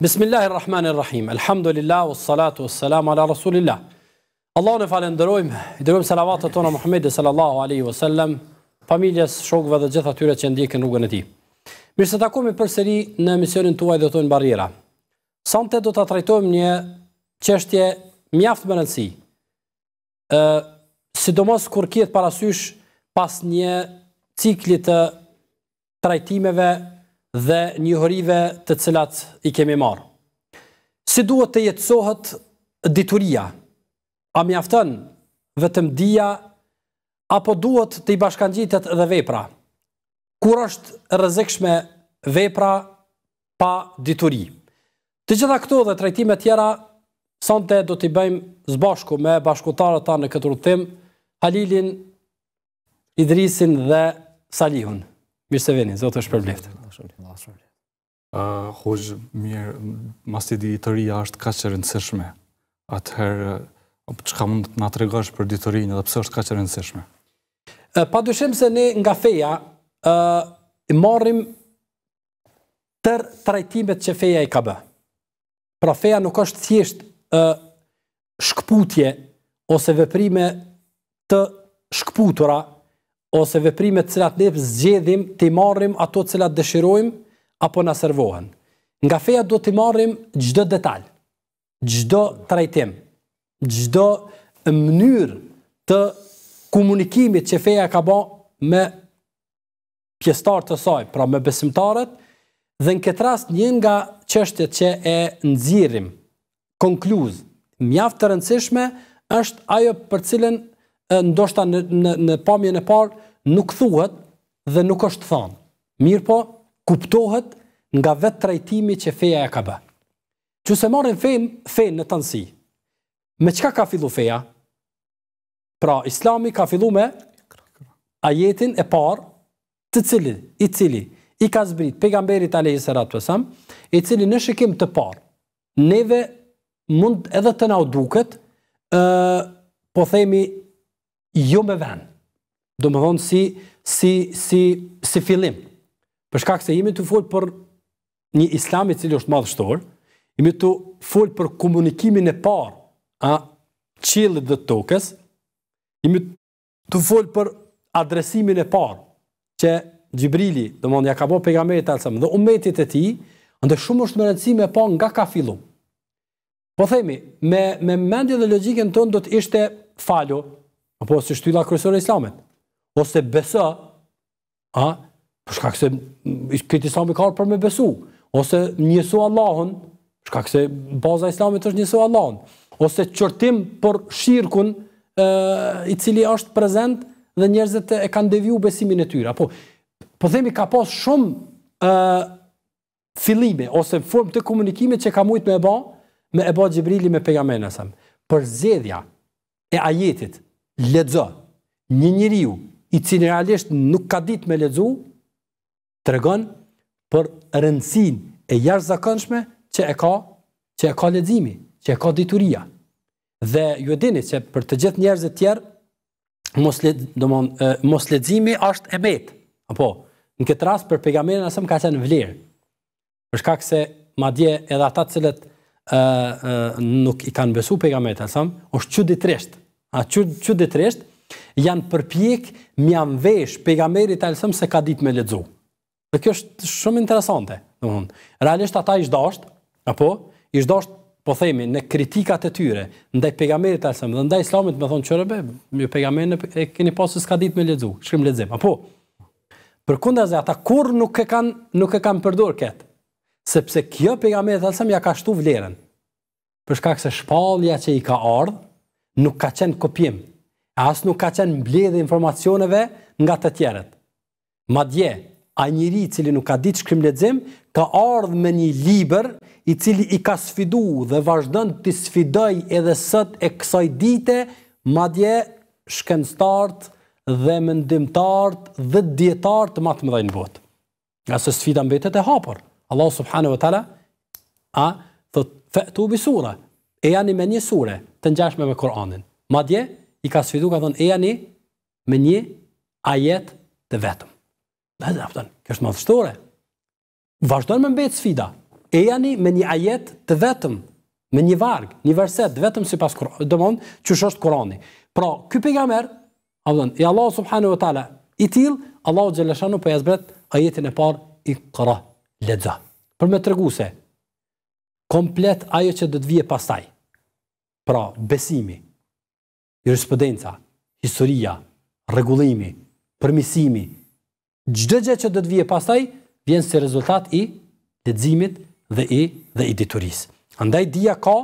Bismillahirrahmanirrahim. Alhamdulillah, us salatu, wa salamu ala Rasulillah. Allahun e falenderojmë, i dërëmë salavatë të tonë a sallallahu aleyhi wa sallam, familjes, shokëve dhe gjitha tyre që ndjekën rrugën e ti. Mirë se të përsëri në emisionin të uaj dhe tonë barjera. Sante do të trajtojmë një çështje mjaftë më nënësi. Ë, sidomos kur kjetë parasysh pas një ciklit të trajtimeve dhe horive të cilat i kemi marë. Si duhet të jetësohet dituria? A mi aftën vetëm dia, apo duhet të i bashkangjitet dhe vepra? Kur është rëzikshme vepra pa dituri? Të gjitha këto dhe trajtime tjera, sante do t'i bëjmë zbashku me bashkutarët ta në këtë rutim, Halilin, Idrisin dhe Salihun. Mirë se vini, zotë është për bleftë. Hoxë, mirë, mas të ditëria është ka që rëndësishme. Atëherë, që ka mund të nga të regash për ditërinë, dhe pësë është ka që rëndësishme? Pa dushim se ne nga feja, i marrim tërë trajtimet që feja i ka bë. Pra feja nuk është thjesht shkëputje ose veprime të shkëputura ose veprime të cilat ne zgjedhim të marrim ato të cilat dëshirojmë apo na servohen. Nga feja do të marrim çdo detaj, çdo trajtim, çdo mënyrë të komunikimit që feja ka bën me pjesëtarët e saj, pra me besimtarët, dhe në këtë rast një nga çështjet që e nxjerrim konkluz mjaft të rëndësishme është ajo për cilën ndoshta në në, në pamjen e parë nuk thuhet dhe nuk është thënë. Mirpo kuptohet nga vetë trajtimi që feja e ka bë. Që se marrin fejnë fejn në tënësi, me qka ka fillu feja? Pra, islami ka fillu me ajetin e par të cili, i cili, i ka zbrit, pegamberit a lejës e ratu i cili në shikim të par, neve mund edhe të nauduket duket, po themi jo me vend. Do më thonë si, si, si, si filim. Përshka këse jemi të folë për një islami cili është madhështor, jemi të folë për komunikimin e par a qilët dhe tokës, jemi të folë për adresimin e par që Gjibrili, do më thonë, ja ka po pegamerit e alësëm, dhe umetit e ti, ndë shumë është më rëndësi me pa nga ka fillu. Po themi, me, me mendje dhe logikën tonë do të ishte falo, apo se shtylla kryesore e islamit, ose besa, a, për shkak se këtë islam i ka për me besu, ose njësu Allahun, shkak se baza e islamit është njësu Allahun, ose qërtim për shirkun e, i cili është prezent dhe njerëzit e kanë deviju besimin e tyre. Apo, po themi ka pas shumë e, filime, ose formë të komunikime që ka mujtë me e bë, me e ba Gjibrili me pegamenasem. Për zedhja e ajetit, ledzo, një njëriju i cilë realisht nuk ka dit me ledzu, të regon për rëndësin e jash zakonshme që e ka, që e ka ledzimi, që e ka dituria. Dhe ju e dini që për të gjithë njerëz e tjerë, mos, mos ledzimi ashtë e betë. Apo, në këtë ras për pegamenin, asëm ka qenë vlerë. shkak se ma dje edhe ata cilët e, e, nuk i kanë besu pegamerin asëm, është që ditrishtë. A që, që janë përpjek më janë vesh pejgamberi të alësëm se ka ditë me ledzu. Dhe kjo është shumë interesante. Realisht ata ishtë dashtë, apo, ishtë dashtë, po themi, në kritikat e tyre, ndaj pejgamberi të alësëm, dhe ndaj islamit me thonë qërëbe, një pejgamberi e keni pasë se ka dit me ledzu, shkrim ledzim, apo. Për kunda zë ata kur nuk e kanë, nuk e kanë përdur ketë, sepse kjo pejgamberi të alësëm ja ka shtu vlerën, përshka këse shpallja që i ka ardhë, nuk ka qenë kopjim, asë nuk ka qenë mbledhe informacioneve nga të tjeret. Ma dje, a njëri cili nuk ka ditë shkrim ledzim, ka ardhë me një liber i cili i ka sfidu dhe vazhdo të sfidoj edhe sët e kësaj dite, ma dje, shkenstartë dhe mendimtartë dhe djetartë ma të më dhejnë botë. Nga se sfida mbetet e hapor, Allah subhanu vëtala, a të fëtu bisura, e jani me një sure të ngjashme me Kur'anin. Madje i ka sfidu ka thonë e jani me një ajet të vetëm. Bëza afton, kjo është madhështore. Vazhdon me mbet sfida. E jani me një ajet të vetëm, me një varg, një verset vetëm sipas Kur'anit, domthonë që është Kur'ani. Pra, ky pejgamber, afton, i Allahu subhanahu wa taala, i til Allahu xhaleshanu po jasbret ajetin e parë iqra leza. Për me treguse komplet ajo që do të vijë pastaj. Pra, besimi, jurisprudenca, historia, rregullimi, përmisimi, çdo gjë që do të vijë pastaj vjen si rezultat i leximit dhe i dhe i diturisë. Andaj dia ka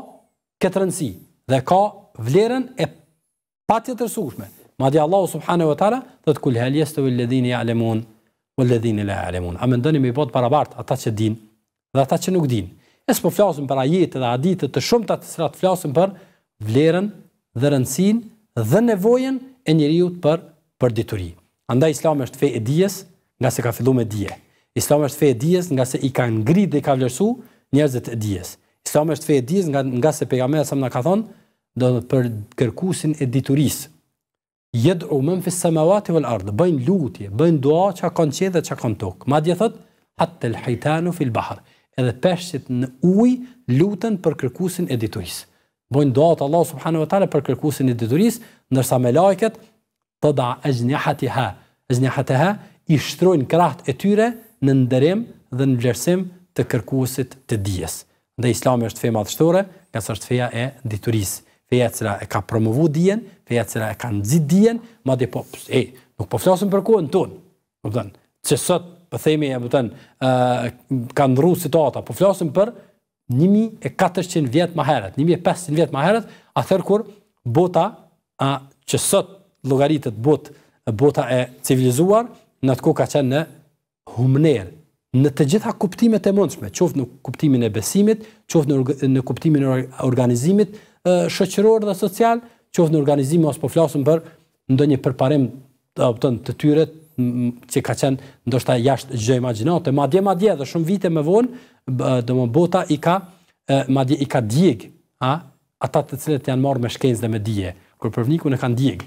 këtë rëndësi dhe ka vlerën e patjetërsueshme. Madje Allahu subhanahu wa taala do të kul helyestu alladhina ya'lamun walladhina la ya'lamun. A mendoni me bot barabart ata që din dhe ata që nuk din? Es po flasim për ajete dhe hadithe të shumta të cilat flasim për vlerën dhe rëndësinë dhe nevojën e njeriu për për dituri. Andaj Islami është fe e dijes, nga se ka filluar me dije. Islami është fe e dijes nga se i ka ngrit dhe i ka vlerësuar njerëzit e dijes. Islami është fe e dijes nga nga se pejgamberi sa më na ka thonë, do për kërkusin e diturisë jedu men fi samawati wal ard bain lutje bain dua ça kanë qenë dhe ça kanë tok madje thot hatta al haytanu fi al bahr edhe peshqit në ujë lutën për kërkusin e diturisë Bojnë doatë Allah subhanu wa taala për kërkusin e dituris, nërsa me lajket, të da e e ha, i shtrojnë kraht e tyre në ndërim dhe në vlerësim të kërkusit të dijes. Ndër islami është feja madhështore, së është feja e dituris. Feja e cila e ka promovu dijen, feja e cila e ka nëzit dijen, ma dhe po, e, nuk po flasëm për kohën tonë, po që çesot po themi e më po tënë, ka ndrru situata, po flasëm për 1400 vjet më herët, 1500 vjet më herët, atëherë kur bota a, që sot llogaritet bot bota e civilizuar në atë kohë ka qenë në humner në të gjitha kuptimet e mundshme, qoftë në kuptimin e besimit, qoftë në, në kuptimin e organizimit shoqëror dhe social, qoftë në organizim ose po flasim për ndonjë përparim të, të tyre që ka qenë ndoshta jashtë gjë imagjinate, madje madje edhe shumë vite më vonë, domthonë bota i ka madje i ka djeg, a? Ata të cilët janë marrë me shkencë dhe me dije, kur për e kanë djeg.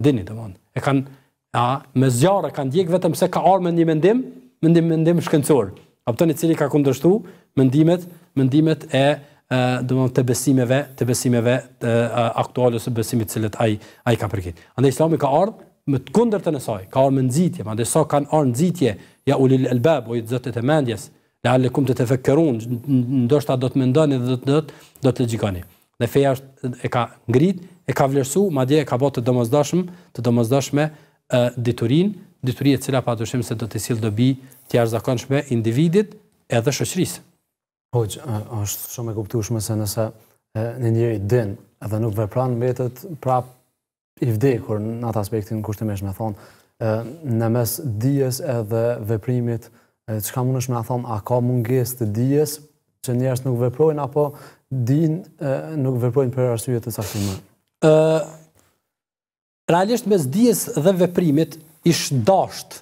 Dini domon, e kanë a me zjarë kanë djeg vetëm se ka ardhur me një mendim, me një mendim shkencor. Apo të i cili ka kundërshtu mendimet, mendimet e domon të besimeve, të besimeve të aktuale ose besimit të cilët ai ai ka përkit. Andaj Islami ka ardhur me të kundërtën të saj, ka orë më nëzitje, ma dhe sa kanë orë nëzitje, ja ulil albab o i të zëtët e mendjes, le allekum të të ndoshta do të mendoni dhe do të dhe dhe dhe Dhe feja është e ka ngrit, e ka vlerësu, ma e ka botë të domazdashme, të domazdashme diturin, diturin e cila pa të shimë se do të silë dobi të është zakonshme individit edhe shëqëris. Hoxh, është shumë e kuptushme se nëse në njëri dënë, edhe nuk vepran mbetet prap i vdekur në atë aspektin kushtimesh me thonë, në mes dijes edhe veprimit, që ka mund është me thonë, a ka munges të dijes që njerës nuk veprojnë, apo din nuk veprojnë për arsujet të saksimë? Realisht mes dijes dhe veprimit ishtë dasht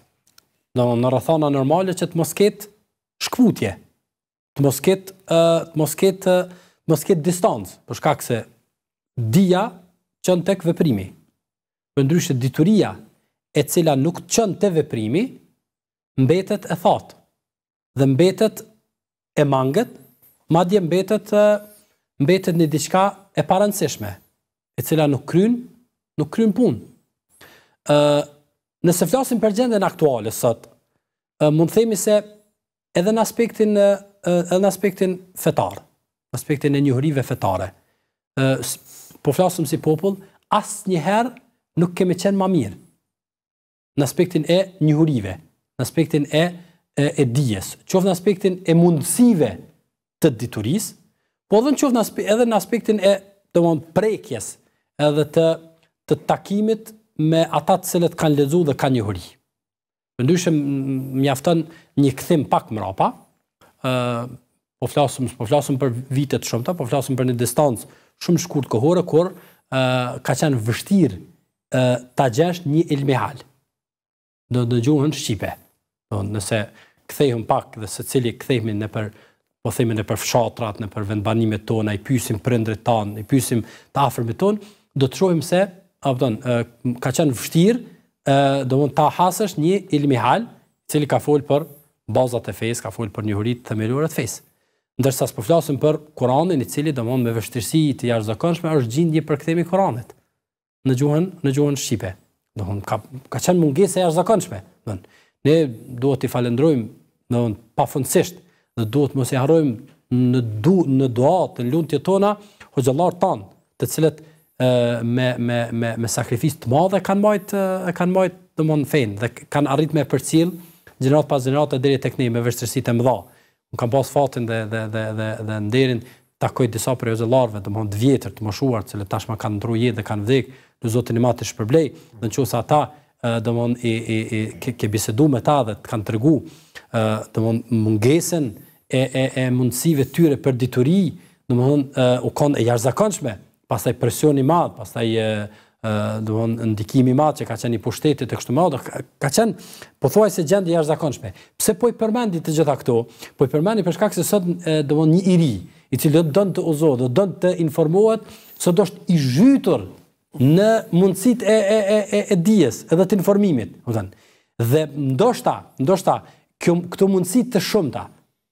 në rëthana normale që të mosket shkputje të mosket të mosket të mosket distancë, përshkak se dija që në tek veprimi për ndryshë dituria e cila nuk qënë të veprimi, mbetet e thotë dhe mbetet e mangët, madje mbetet, mbetet një diqka e parënseshme, e cila nuk krynë, nuk krynë punë. Nëse flasim për gjendën aktuale sot, mund themi se edhe në aspektin, edhe në aspektin fetar, aspektin e njëhurive fetare, po flasim si popull, asë njëherë nuk kemi qenë ma mirë në aspektin e njëhurive, në aspektin e, e, e dijes, qofë në aspektin e mundësive të dituris, po dhe në qofë edhe në aspektin e të mund prekjes edhe të, të takimit me ata të cilët kanë ledzu dhe kanë njëhuri. Më ndyshe një këthim pak mrapa, uh, po flasëm, po flasëm për vitet shumëta, po flasëm për një distancë shumë shkurt kohore, kur uh, ka qenë vështirë ta gjesh një ilmi hal. Do të dëgjojmë në shqipe. Po, nëse kthehem pak dhe secili kthehemi në për po themi në për fshatrat, në për vendbanimet tona, i pyesim prindrit tan, i pyesim të afërmit ton, do të shohim se, apo don, ka qenë vështirë, do mund ta hasësh një ilmi hal, i cili ka fol për bazat e fesë, ka fol për njohuritë themelore të fesë. Ndërsa s'po flasim për Kur'anin, i cili domon me vështirësi të jashtëzakonshme është gjendje për kthemin e Kur'anit në gjuhën në gjuhën shqipe. Domthon ka ka qenë mungesa e jashtëzakonshme. Domthon ne duhet t'i falenderojmë domthon pafundësisht dhe duhet mos i harrojmë në du në dua të lutjet tona xhallar tan, të cilët me me me me sakrificë të mëdha kanë mbajt kanë mbajt domthon fen dhe kanë arritme për cilë, gjenerat pas gjenerate deri tek ne me vështirësitë të mëdha. Un kam pas fatin dhe dhe dhe dhe dhe nderin takoj disa prej ozëllarëve, domthonë të vjetër, të moshuar, të cilët tashmë kanë ndruar jetë dhe kanë vdekë, do zotin i madh të shpërblej, në çës ata domthonë i i i që që bisedu me ta dhe të kanë tregu domthonë mungesën e e e mundësive tyre për dituri, domthonë u kanë e jashtëzakonshme, pastaj presioni i madh, pastaj ë do ndikimi i madh që ka qenë i pushtetit të kështu më do ka qenë pothuajse gjendje jashtëzakonshme pse po i përmendit të gjitha këto po i përmendni për shkak se sot do një iri i cili do të ozohet, do të informohet se do të i zhytur në mundësitë e e e e e dijes, edhe të informimit, do të thënë. Dhe ndoshta, ndoshta kjo këto mundësi të shumta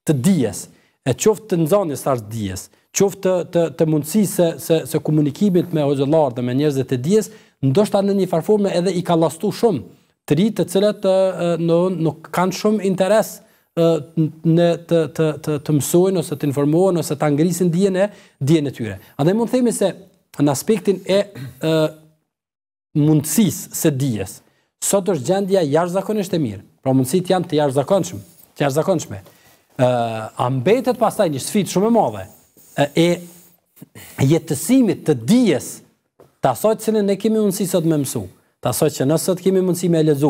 të dijes, e qoftë të nxënjes sa dijes, qoftë të të, të mundësisë se, se komunikimit me xhollar dhe me njerëz të dijes, ndoshta në një farë formë edhe i ka llastu shumë të rit të cilët në nuk kanë shumë interes në të të të të mësojnë ose të informohen ose ta ngrisin dijen e dijen e tyre. Andaj mund të themi se në aspektin e ë mundësisë së dijes, sot është gjendja jashtëzakonisht e mirë. Pra mundësit janë të jashtëzakonshëm, të jashtëzakonshme. ë a mbetet pastaj një sfidë shumë e madhe e, jetësimit të dijes të asoj që ne kemi mundësi sot me mësu, të asoj që nësot sot kemi mundësi me lezu,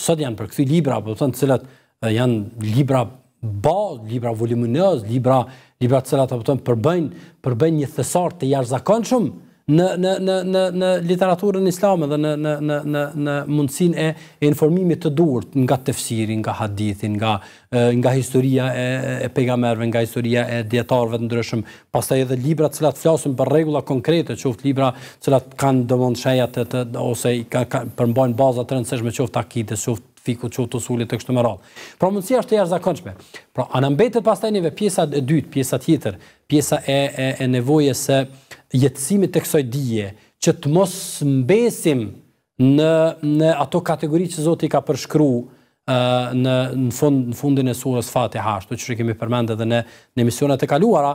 sot janë për këthi libra, apo të të të janë libra bazë, libra voluminoz, libra libra të cilat të përbëjnë përbëjnë një thesar të jashtëzakonshëm në në në në në literaturën islame dhe në në në në në mundsinë e informimit të durët nga tefsiri, nga hadithi, nga nga historia e pegamerve, pejgamberëve, nga historia e djetarve të ndryshëm, pastaj edhe libra të cilat flasin për rregulla konkrete, qoftë libra të cilat kanë dëmonë shajat ose përmbajnë baza të rëndësishme qoftë akide, qoftë fiku qoftë usulit të kështu me radhë. Pra mundësia është e jashtëzakonshme. Pra anë mbetet pastaj neve pjesa e dytë, pjesa tjetër, pjesa e e, e nevojës së jetësimit të kësaj dije, që të mos mbesim në në ato kategori që Zoti ka përshkruar në në fund në fundin e surës Fatiha, ashtu që kemi përmendur edhe në në misionat e kaluara,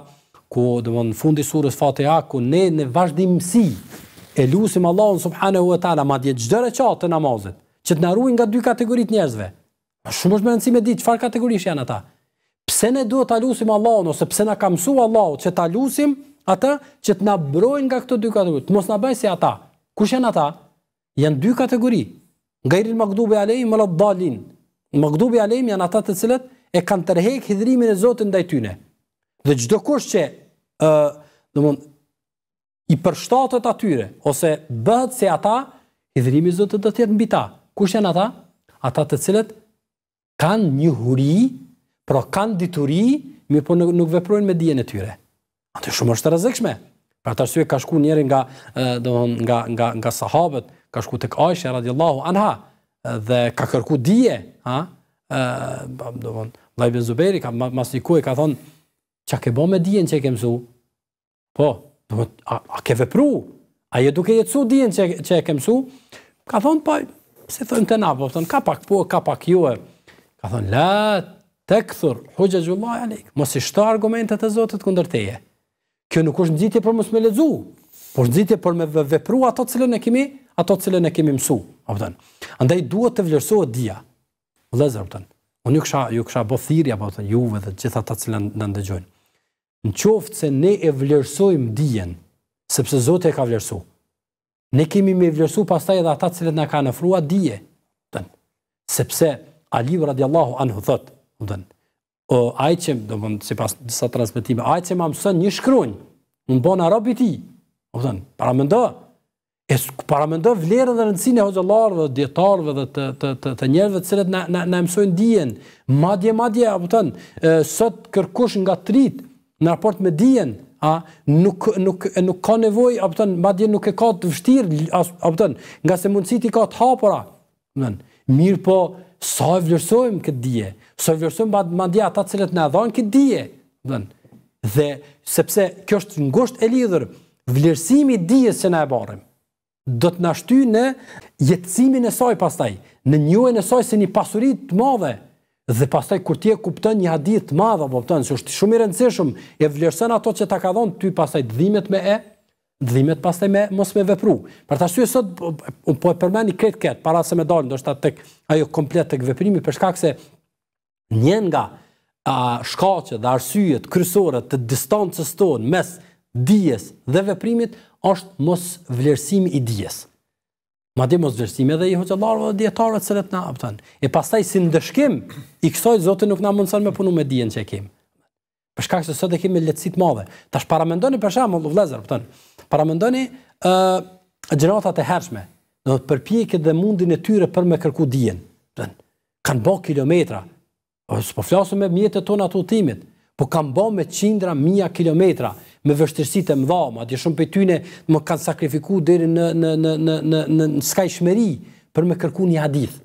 ku domthonë në fundi surës Fatiha ku ne në vazhdimsi e lutim Allahun subhanahu wa taala madje çdo recitat të namazit që të na ruaj nga dy kategoritë njerëzve. shumë është më rëndësi me ditë çfarë kategorish janë ata. Pse ne duhet ta lutim Allahun ose pse na ka mësua Allahu që ta lutim ata që të na mbrojnë nga këto dy kategori. Të mos na bëjë si ata. Kush janë ata? Janë dy kategori. Nga al-maghdubi alayhim wa al-dallin. Al-maghdubi alayhim janë ata të cilët e kanë tërheq hidhrimin e Zotit ndaj tyre. Dhe çdo kush që ë, do të thonë i përshtatet atyre ose bëhet se ata hidhrimi i Zotit do të jetë mbi ta. Kush janë ata? Ata të cilët kanë një huri, pra kanë dituri, mirë po nuk, nuk veprojnë me dijen e tyre. Atë shumë është rrezikshme. Për ta arsye ka shkuar njëri nga, thon nga nga nga sahabët, ka shkuar tek Aisha radhiyallahu anha dhe ka kërku dije, ha? ë do von Lai ibn Zubairi ka masikoi ka thon ça ke bën me dijen që ke mësu? Po, do a, a ke vepruar? A je duke jetu dijen që që e ke mësu? Ka thon po Se thonë të na, po ka pak po, ka pak jo. Ka thonë la të këthur, hoqë gjullaj alik, mos i shta argumentet e zotët këndër teje. Kjo nuk është nëzitje për mos me lezu, por nëzitje për me vepru ato cilën e kemi, ato cilën e kemi mësu. Andaj duhet të vlerësohet dhja. Lezër, apëtën. Unë ju kësha, ju kësha bothiri, apëtën, juve dhe gjitha ta cilën në ndëgjojnë. Në qoftë se ne e vlerësojmë dhjen, sepse zotë e ka vlerësohet ne kemi me vlerësu pastaj edhe ata cilët na kanë ofruar dije. Do sepse Ali radiallahu anhu thot, do o Aicem, do të sipas disa transmetime, Aicem më mëson një shkruan, më bën arab i tij. Do para mendo es para mendo vlerë dhe rëndësinë e hoxhallar dietarëve dhe të të të, të njerëzve të cilët na na na mësojnë dijen madje madje apo sot kërkosh nga trit në raport me dijen a nuk nuk nuk ka nevojë apo thon madje nuk e ka të vështirë apo thon nga se mundësit i ka të hapura do të thon mirë po sa e vlerësojmë këtë dije sa e vlerësojmë madje ata të cilët na e dhanë këtë dije do thon dhe sepse kjo është ngushtë e lidhur vlerësimi i dijes që na e barrim do të na shtyjë në jetësimin e saj pastaj në njëën e saj se një pasuri të madhe Dhe pastaj kur ti e kupton një hadith të madh apo kupton se është shumë i rëndësishëm, e vlerëson ato që ta ka dhënë ty pastaj dhimbet me e, dhimbet pastaj me mos me vepru. Për ta syë sot un po e përmend këtë këtë para se me dal ndoshta tek ajo komplet tek veprimi për shkak se një nga a shkaqet dhe arsyet kryesore të distancës tonë mes dijes dhe veprimit është mos vlerësimi i dijes di mos vështirësim edhe i hoqëllarëve dhe dietarëve të cilët na aptan. E pastaj si ndëshkim i kësojt Zoti nuk na mundson me punu me diën që e Për shkak se sot e kemi lehtësi të madhe. Tash para mendoni për shembull vëllezër, po thon. Para mendoni ë uh, e hershme, do të përpjekit dhe mundin e tyre për me kërku diën. Thon. Kan bë kilometra. Ose po flasëm me mjetet tona të udhëtimit, po kan bë me qindra mija kilometra me vështirësi të mëdha, madje shumë prej tyre më kanë sakrifikuar deri në në në në në në në skajshmëri për me kërkuar një hadith.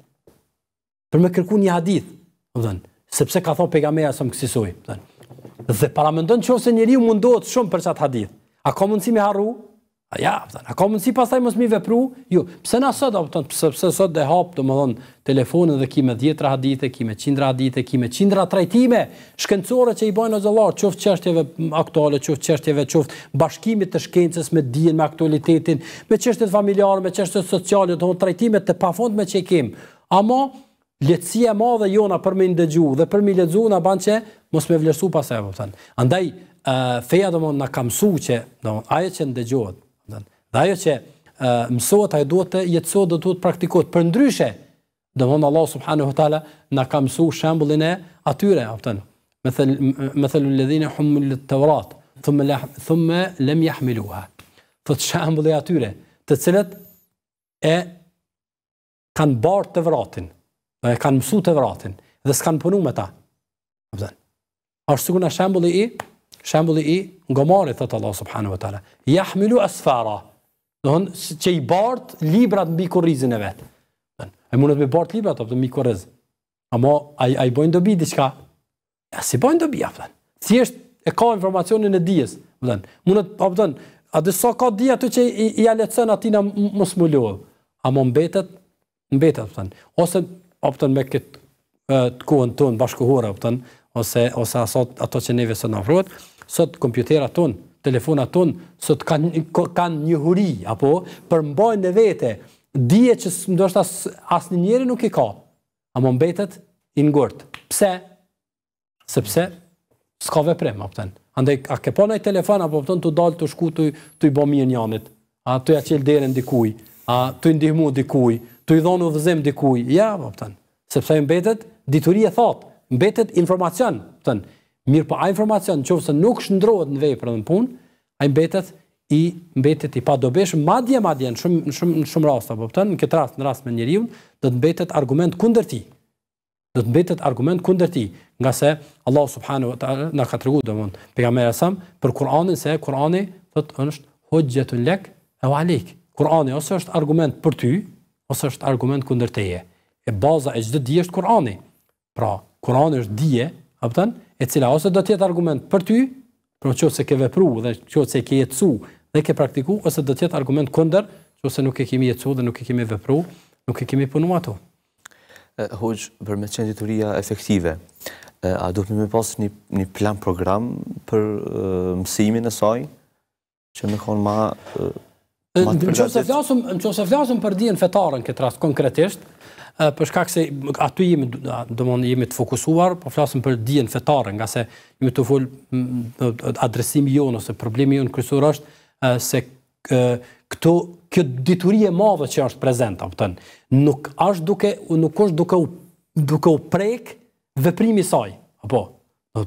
Për me kërkuar një hadith, do të sepse ka thon pejgamberi sa më kësisoi, do të thonë. Dhe para mendon nëse njeriu mundohet shumë për çat hadith. A ka mundësi me harru A ja, po tani, a ka mundsi pastaj mos mi vepru? Jo, pse na sot apo tani, pse pse sot de hap, domthon, telefonin dhe kimë 10 ra hadithe, kimë 100 ra hadithe, kimë 100 ra trajtime shkencore që i bën Allahu, çoft çështjeve aktuale, çoft çështjeve çoft bashkimit të shkencës me dijen, me aktualitetin, me çështjet familjare, me çështjet sociale, domthon trajtime të me që kem. Amo lehtësia e madhe jona për më ndëgju dhe për më lexu na bën çe mos më vlerësu pasaj, po tani. Andaj, feja domthon na kamsuqe, domthon ajo që ndëgjohet Dhe ajo që uh, mësohet ai duhet të jetësohet, do të thotë praktikohet. Për ndryshe, domthonë Allah subhanahu wa taala na ka mësuar shembullin e atyre, apo thënë, me thel me thel ulldhina humul tawrat, thumma la thumma lam yahmiluha. Fot shembulli atyre, të cilët e kanë bar të vratin, dhe e kanë mësu të vratin dhe s'kanë punu me ta. Apo është sikur në shembulli i Shambulli i ngomarit, thëtë Allah subhanu wa ta'la. Jahmilu asfara. Don që i bart librat mbi kurrizën e vet. Don e mund të më bart librat apo mbi kurriz. Amo ai ai bën dobi diçka. Ja si bën dobi apo si është e ka informacionin e dijes, don. Mund të apo don, a do sa ka dia ato që i, i ja lecën atin mos mulo. Amo mbetet mbetet don. Ose apo don me kët e, të kohën ton bashkohore apo ose ose asot ato që neve sot na sot kompjuterat telefonat tonë, sot kanë një huri, apo, për mbojnë dhe vete, dje që ndoshta asë një njeri nuk i ka, a më mbetet, i ngurt. Pse? Sepse, s'ka veprem, a pëtën. Andaj, a ke po telefon, a pëtën të dalë të shku të i bë mirë anit. a të i aqel derin dikuj, a të i ndihmu dikuj, të i dhonu vëzim dikuj, ja, a pëtën. Sepse, mbetet, dituria thotë, mbetet informacion, Mirë po a informacion në qovë nuk shëndrohet në vej për në pun, a i mbetet i mbetet i pa madje, madje, dje, ma në shumë, shumë, shumë rasta, po pëtën, në këtë rast, në rast me njëriun, dhe të mbetet argument kunder ti. Dhe të mbetet argument kunder ti. Nga se, Allah subhanu, nga ka të regu, dhe mund, për nga me e për Kur'anin, se Kur'ani, dhe të është hodgjet u lek, e u alik. Kur'ani, ose është argument për ty, ose është argument kunder teje. E baza e gjithë dhe dhe dhe dhe dhe dhe dhe dhe dhe e cila ose do të jetë argument për ty, për nëse ke vepruar dhe nëse ke jetësu dhe ke praktikuar ose do të jetë argument kundër, nëse nuk e kemi jetësu dhe nuk e kemi vepruar, nuk e kemi punuar ato. Hoxh, për me qenë dituria efektive, a do të më pas një, plan program për mësimin e saj, që me konë ma... të ma në që se flasëm, flasëm për dijen fetarën këtë rast, konkretisht, për shkak se aty jemi domthonë jemi të fokusuar, po flasim për dijen fetare, nga se jemi të fol adresimi jon ose problemi jon kryesor është se këto kjo detyri e madhe që është prezente, apo nuk është duke nuk është duke u duke u prek veprimi i saj, apo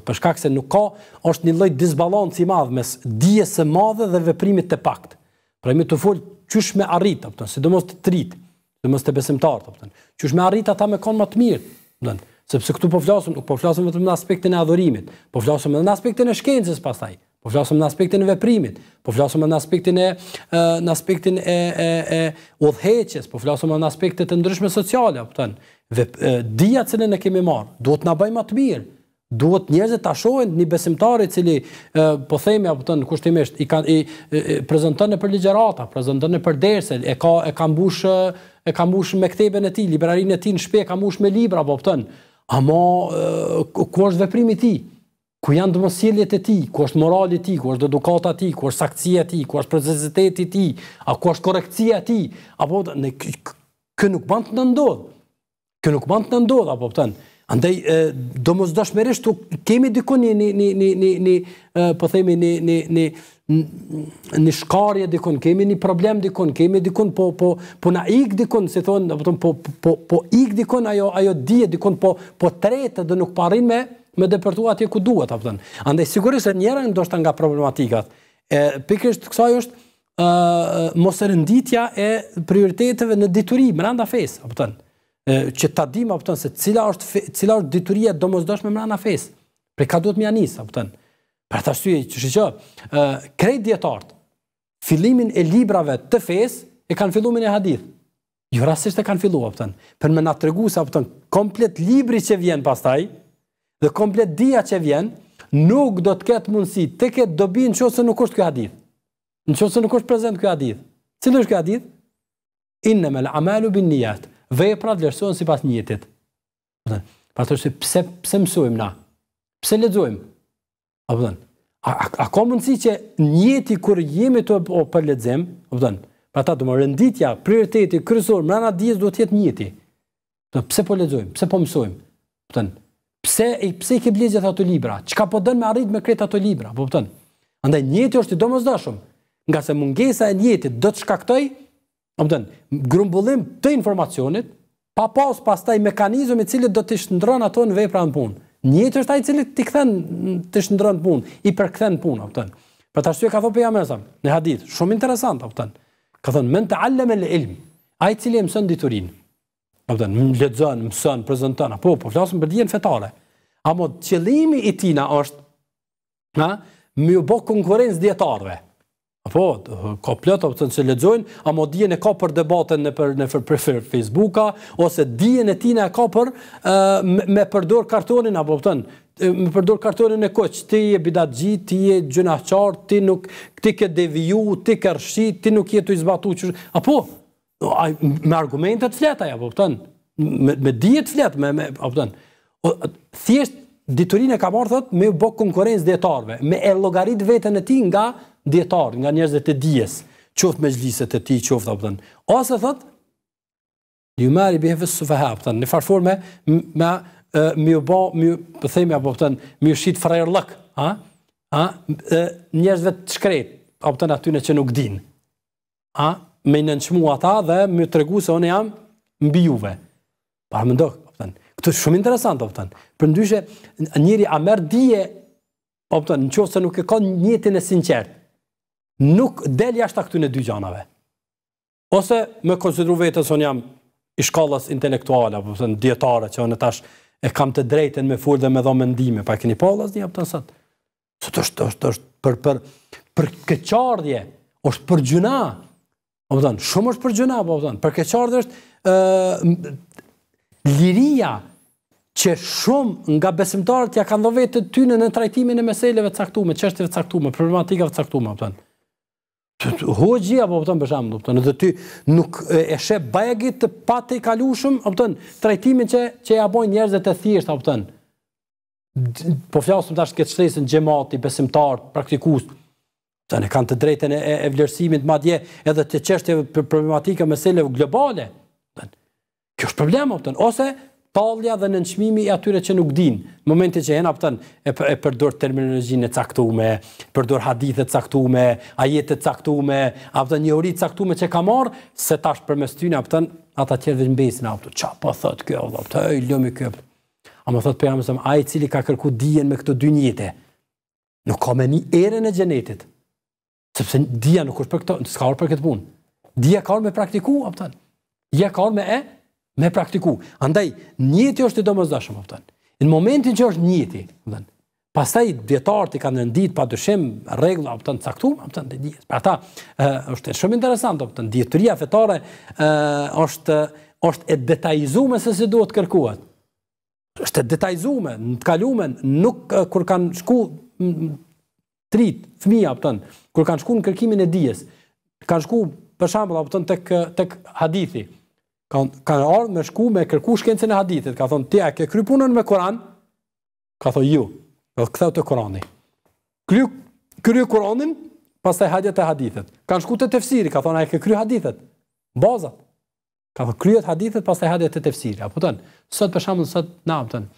për shkak se nuk ka është një lloj disbalanci i madh mes dijes së madhe dhe veprimit të pakt. Pra jemi të fol qysh me arrit, apo sidomos të trit. ë dhe mos të besimtar, thotën. Qysh më arrit ata me kon më të mirë, thotën. Sepse këtu po flasim, nuk po flasim vetëm në aspektin e adhurimit, po flasim edhe në aspektin e shkencës pastaj. Po flasim në aspektin e veprimit, po flasim edhe në aspektin e në aspektin e e e udhëheqjes, po flasim edhe në aspekte e ndryshme sociale, dhe Dija që ne kemi marr, duhet na bëj më të mirë duhet njerëzit ta shohin një besimtar i cili e, po themi apo thon kushtimisht i ka i, i, i prezanton në për ligjërata, prezanton në për dersë, e ka e ka mbush e ka mbush me kteben e tij, librarinë e tij në shpe ka mbush me libra apo thon. Amo ku është veprimi i tij? Ku janë domosjelljet e tij? Ku është morali i tij? Ku është edukata e tij? Ku është saktësia e tij? Ku është procesiteti i tij? A ku është korrekcia e tij? Apo ne kë nuk bën të ndodh. Kë nuk bën të ndodh apo thon. Andaj domosdoshmërisht kemi diku një një një një një një po themi një një një në shkarje dikon, kemi një problem dikon, kemi dikon po po po na ik dikon, si thon, po po po po ik dikon ajo ajo dije dikon po po tretë do nuk parrin me me depërtu atje ku duhet, apo thon. Andaj sigurisht se njëra ndoshta nga problematikat. E pikërisht kësaj është ë mos e renditja e prioriteteve në detyri brenda fesë, apo thon. ë që ta dim apo se cila është fe, cila është deturia domosdoshme më rana fes. Pra ka duhet më anis apo Për ta shtyë që shqiptar, ë krej dietar. Fillimin e librave të fes e kanë fillu me hadith. Jo rastisht e kanë fillu apo Për më na tregu sa apo komplet libri që vjen pastaj dhe komplet dia që vjen nuk do të ketë mundësi të ketë dobi nëse nuk është ky hadith. Nëse nuk është prezant ky hadith. cilë është ky hadith? Inna al-amalu bin veprat vlerësohen sipas njëjtit. Do të pra thotë, pastaj se pse pse mësojmë na? Pse lexojmë? Apo do të thotë, a a ka mundësi që njëti kur jemi të o për lexim, do po të thotë, pra ta do të renditja, prioriteti kryesor në anë dijes duhet të jetë njëti. Do pse po lexojmë? Pse po mësojmë? Do po të thotë, pse i pse i ke blegje ato libra? Çka po dën me arrit me këta ato libra? Po do të thotë. Andaj njëti është i domosdoshëm. Nga se mungesa e njëtit do të shkaktojë Domethën, grumbullim të informacionit pa pas pastaj mekanizëm i cili do të shndron ato në vepra në punë. Njëjtë është ai i cili ti kthen të shndron punë, i përkthen punë, domethën. Për ta shtyë ka thonë pejgamberi në hadith, shumë interesant, domethën. Ka thonë men ta'allama al-ilm, ai cili mëson diturinë. më lexon, mëson, prezanton, apo po flasim për dijen fetare. Amo qëllimi i tina është, ha, më u bë konkurrencë dietarëve. Apo, ka plët opcion që a mo dijen e ka për debatën në për Facebooka ose dijen e tina e ka për me, përdor kartonin apo kupton? Me përdor kartonin e koç, ti je bidaxhi, ti je gjunaçar, ti nuk ti ke deviju, ti ke ti nuk je të zbatuar. Apo, ai me argumentet të fletaj apo kupton? Me, me të flet, me apo kupton? Thjesht diturinë ka marrë thot me u bë konkurrencë dietarëve, me e llogarit veten e ti nga dietar nga njerëzit e dijes, qoftë me xhliset e tij, qoftë apo thën. Ose thot, ju marr i bëhet sufaha, apo thën, në far me me u bë, me po themi apo thën, me shit frajerllëk, ha? Ha? Njerëzve të shkret, apo aty në që nuk din. A Me nënçmu ata dhe më tregu se unë jam mbi juve. Pa më apo po Këtë është shumë interesant, apo thën. Për ndyshe, njëri a merë dje, po pëtën, në se nuk e ka njëtën e sinqertë, nuk del jashtë këtyn e dy gjanave. Ose më konsideru vetën son jam i shkallës intelektuale apo thënë dietare që unë tash e kam të drejtën me fol dhe me dhom mendime, pa keni pallas një apo sot. Sot është është është për për për keqardhje, është për gjuna. Apo thënë, shumë është për gjuna, apo thënë, për keqardhje është ë liria që shumë nga besimtarët ja kanë dhënë vetë tyne në trajtimin e meseleve caktuar, çështjeve caktuar, problematikave caktuar, apo thënë. Hoxhi apo po të them për shemb, do të ty nuk e shep bajegit të pa i kalushëm, apo trajtimin që që ja bojnë njerëzit e thjeshtë, apo Po fjaltë tash të këtë shtesën, gjeomat e besimtar të praktikues. kanë të drejtën e e vlerësimit madje edhe të çështjeve problematika me globale. Kjo është problem, ose tallja dhe nënçmimi i atyre që nuk dinë. Në momentin që hen, pëtën e, për, e përdor terminologjinë e caktume, përdor hadithe të caktume, ajete të caktume, a pëtën një uri caktume që ka marrë, se tash përmes mes tyne, a ata tjerë dhe shmbesin, në pëtën, qa po thot kjo, a pëtën, e, lëmi kjo, a më thot për jamë, a i cili ka kërku dijen me këto dy njete, nuk ka me një erën e gjenetit, sepse dija nuk është për këto, s'ka për këtë punë, dija ka me praktikuar a dija ka me e, me praktiku. Andaj, njëti është i domozdashëm, pëtën. Në momentin që është njëti, pëtën. Pastaj, djetarët i kanë nëndit, pa dëshim, regla, të caktuar pëtën, të djetë. Pra ata është shumë interesant, pëtën, djetëria fetare është, është e detajzume se si duhet kërkuat. është e detajzume, në të kalumen, nuk kur kanë shku trit, fmija, pëtën, kur kanë shku në kërkimin e djes, kanë shku, për shambla, të tek, tek hadithi, Ka kanë ardhur me shku me kërku shkencën e hadithit. Ka thonë ti a ke punën me Kur'an? Ka thonë ju. Do të ktheu te Kur'ani. Kry kry Kur'anin, pastaj hajde te hadithet. Kan shku te tefsiri, ka thonë a ke kry hadithet? Baza. Ka thonë kryet hadithet pastaj hajde te tefsiri. Apo thon, sot për shembull sot na po thon,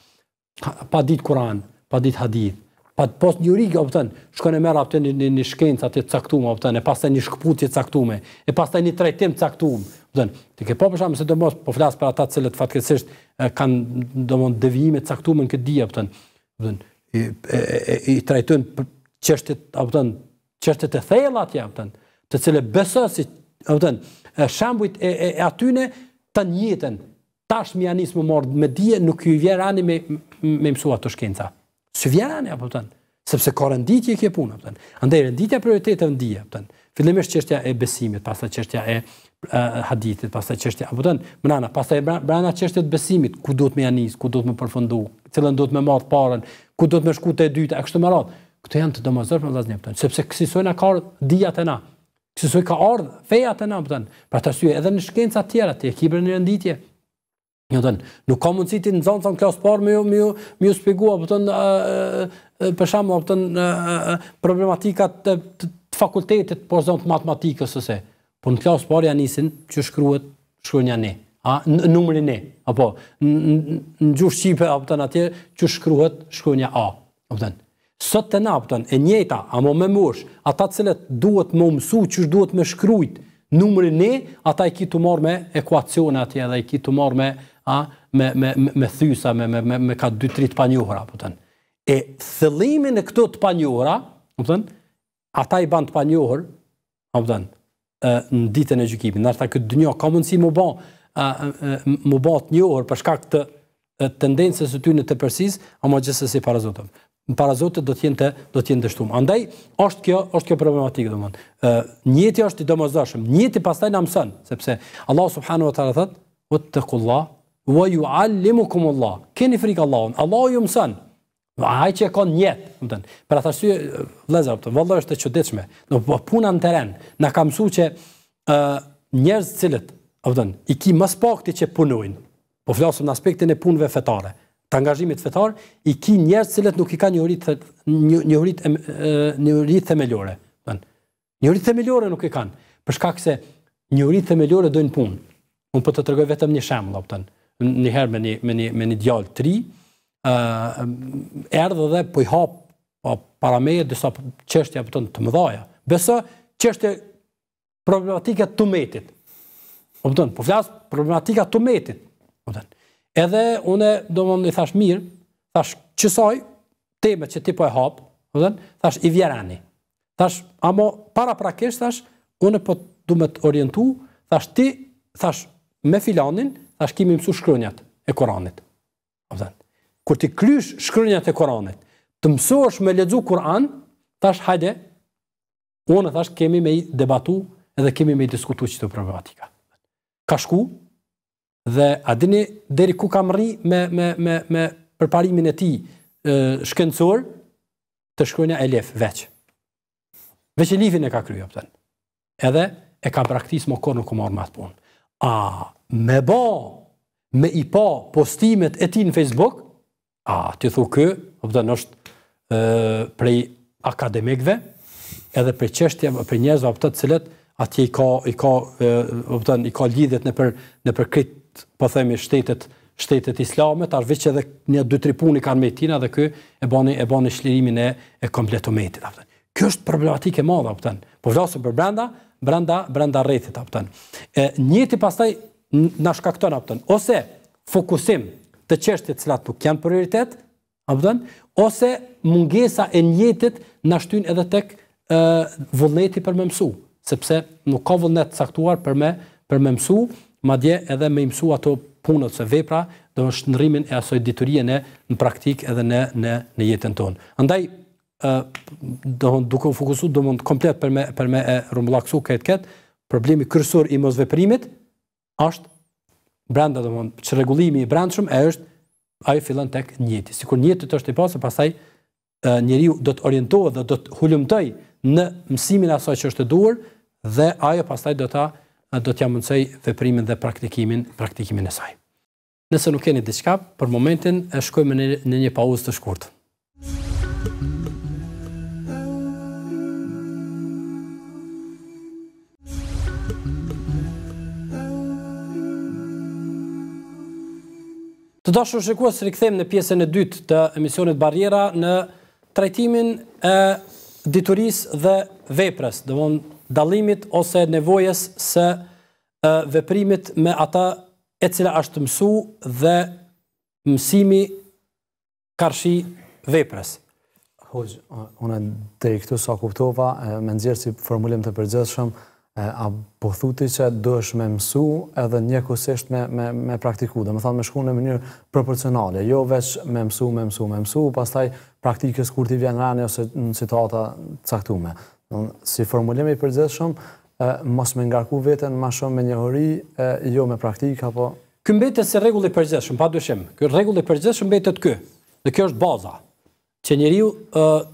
pa dit Kur'an, pa dit hadith, Pa të pas një rrugë, po thën, shkon e merr në një, një shkencë atë të caktuar, po thën, e pastaj një shkputje të caktuar, e pastaj një trajtim të caktuar, po Të ke po përshëm se do mos po flas për ata të cilët fatkeqësisht kanë mon devijime të caktuara në këtë dija. po thën. Po i i trajtojnë çështet, po thën, e thella atje, po të cilë besa si, po shambujt e, e, e aty në tan jetën. janis më marr me dije, nuk ju vjen ani me me mësua të shkenca syvjerane, apo tën, sepse ka renditje kjo punë, apo tën. Andaj renditja prioritetet ndije, apo tën. Fillimisht çështja e besimit, pastaj çështja e hadithit, pastaj çështja, apo më nana, pastaj brana çështja e besimit, ku duhet më anis, ku duhet më përfundu, cilën duhet më marr parën, ku duhet më shku te dytë, dyta, kështu me radhë. Këto janë të domosdoshme vllazni, apo tën, sepse kësojna ka dijat e na. Kësoj ka ardh feja te na, apo tën. Për ta syë edhe në shkencat tjera ti ekipën e renditje, Jo nuk ka mundësi ti të në klasë parë me ju me ju me ju shpjegua po për shkak po të problematika të fakultetit por zonë të matematikës ose po në klasë parë ja nisin që shkruhet shkruajnë ne a numri ne apo në gjuhë apo tani atje që shkruhet shkruajnë a po sot të naptën po e njëjta a më me mësh, ata cilët duhet më mësu që duhet më shkruajt numëri ne ata i të marr me ekuacione atje dhe i të marr me a me me me, thysa me me me ka 2-3 të panjohura po E thellimi në këto të panjohura, po ata i ban të panjohur, po në ditën e gjykimit. nërta këtë dënjo ka mundësi më bë, më bë të njohur për shkak të tendencës së ty në të përsis, apo gjithsesi si para Zotit. Në para do të jenë të do të jenë të Andaj është kjo, është kjo problematikë domthon. Njëti është i domozdashëm, njëti pastaj na mëson, sepse Allah subhanahu wa taala thot: "Wattaqullaha" wa yuallimukum Allah. Keni frikë Allahun, Allahu ju mëson. Ai që ka njet, do të thënë. Për atë arsye, vëllezër, po është e çuditshme. Do po puna në terren na ka mësuar që ë uh, njerëz të cilët, do të thënë, i ki më pak që punojnë. Po flasim në aspektin e punëve fetare të angazhimit fetar, i ki njerëz që nuk i kanë një rit një një rit e një themelore, do të Një rit themelore nuk e kanë, për shkak se një rit themelore doin punë. Un po të tregoj vetëm një shembull, do të thënë njëherë me një, me një, me një djallë tri, uh, erdhe dhe po i hap po parameje disa qështja për të mëdhaja. Besë qështje po po problematika të metit. Po për po flasë problematika të metit. Po Edhe une, do më në thash mirë, thash çesoj temet që ti po e hap, po për thash i vjerani. Thash, amo, para prakesh, thash, une po du me të orientu, thash ti, thash, me filanin, tash kimi mësu shkronjat e Koranit. Domethën, kur ti klysh shkronjat e Koranit, të mësohesh me lexu Kur'an, tash hajde. Unë tash kemi me debatu edhe kemi me diskutuar çto problematika. Ka shku dhe a dini deri ku kam rri me me me me përparimin e tij shkencor të shkronja Elef veç. Veç Elefin e ka kryer, thënë. Edhe e ka praktikuar më kohë nuk u më atë punë. A me ba, me i pa postimet e ti në Facebook, a, ti thu kë, obdan, është e, prej akademikve, edhe prej qeshtja, prej njerëzve, të cilët, atje i ka, i ka, e, i ka lidhjet në për, në për kritë, po themi, shtetet, shtetet islamet, arve që edhe një dy tri puni kanë me tina dhe kë e bani, e bani shlirimin e, e kompletometit. Kjo është problematike madhe, apëtën. po vlasëm për brenda, brenda, brenda rejtit. Apëtën. E, njëti pastaj na shkakton apo ton ose fokusim të çështjeve të cilat nuk janë prioritet apo ton ose mungesa e njëjtit na shtyn edhe tek ë vullneti për më mësu sepse nuk ka vullnet caktuar për më për më mësu madje edhe më mësu ato punët se vepra do të shndrimin e asoj diturie në në praktik edhe në në në jetën tonë andaj ë do duke u fokusuar do mund komplet për me për me rumbullaksu këtë këtë problemi kryesor i mosveprimit është brenda do mund, që çrregullimi i brendshëm e është ai fillon tek njëti. Sikur njëti është i pasur, pastaj njeriu do të orientohet dhe do të hulumtoj në mësimin e asaj që është e duhur dhe ajo pastaj do ta do t'ja mësoj veprimin dhe praktikimin, praktikimin e saj. Nëse nuk keni diçka, për momentin e shkojmë në një pauzë të shkurt. Të dashur shikues, shikua së rikëthem në pjesën e dytë të emisionit barjera në trajtimin e dituris dhe veprës, domthon dallimit dalimit ose nevojes së e, veprimit me ata e cila ashtë të mësu dhe mësimi karshi veprës. Hoxh, unë e të i këtu sa kuptova, me nëzirë si formulim të përgjëshëm, A po thuti që do është me mësu edhe një kusisht me praktiku, dhe më thonë me shku në mënyrë proporcionale, jo veç me mësu, me mësu, me mësu, pas taj praktikës kur ti vjen rani ose në citata caktume. Si formulimi i përgjithë shumë, mos me ngarku vetën ma shumë me një hori, jo me praktikë, apo... Kë se si regulli përgjithë shumë, pa dushim, kë regulli përgjithë shumë betet kë, dhe kjo është baza, që njëriu